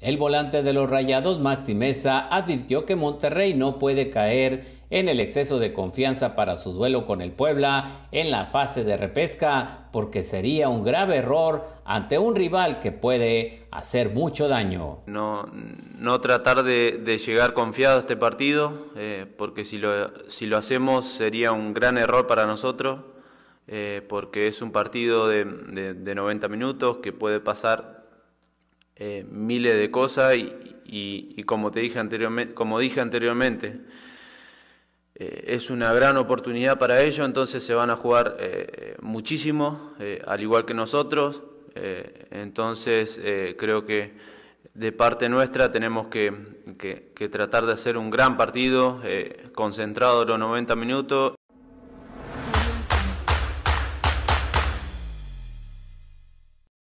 El volante de los Rayados, Maxi Mesa, advirtió que Monterrey no puede caer en el exceso de confianza para su duelo con el Puebla en la fase de repesca, porque sería un grave error ante un rival que puede hacer mucho daño. No, tratar de, llegar confiado a este partido, eh, porque si lo, hacemos sería un gran error para nosotros, eh, porque es un partido de, de 90 minutos que puede pasar eh, miles de cosas y, como, te dije anteriormente, como dije anteriormente, eh, es una gran oportunidad para ellos, entonces se van a jugar eh, muchísimo, al igual que nosotros, entonces creo que de parte nuestra tenemos que, que, que, tratar de hacer un gran partido, concentrado los 90 minutos.